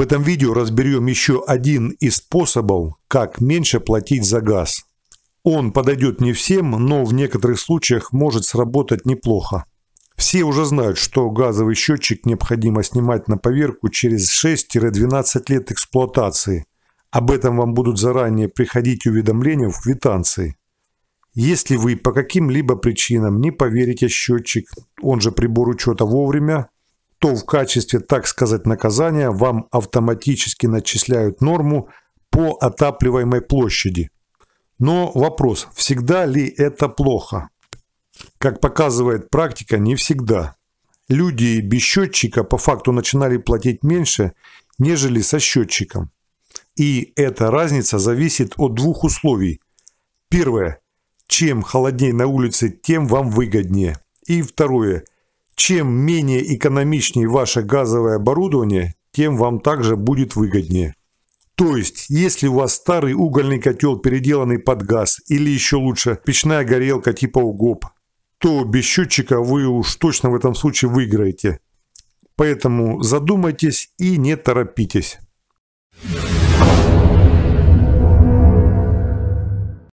В этом видео разберем еще один из способов, как меньше платить за газ. Он подойдет не всем, но в некоторых случаях может сработать неплохо. Все уже знают, что газовый счетчик необходимо снимать на поверку через 6-12 лет эксплуатации. Об этом вам будут заранее приходить уведомления в квитанции. Если вы по каким-либо причинам не поверите счетчик, он же прибор учета вовремя, то в качестве, так сказать, наказания вам автоматически начисляют норму по отапливаемой площади. Но вопрос, всегда ли это плохо? Как показывает практика, не всегда. Люди без счетчика по факту начинали платить меньше, нежели со счетчиком. И эта разница зависит от двух условий. Первое. Чем холоднее на улице, тем вам выгоднее. И второе – чем менее экономичнее ваше газовое оборудование, тем вам также будет выгоднее. То есть, если у вас старый угольный котел, переделанный под газ, или еще лучше, печная горелка типа УГОП, то без счетчика вы уж точно в этом случае выиграете. Поэтому задумайтесь и не торопитесь.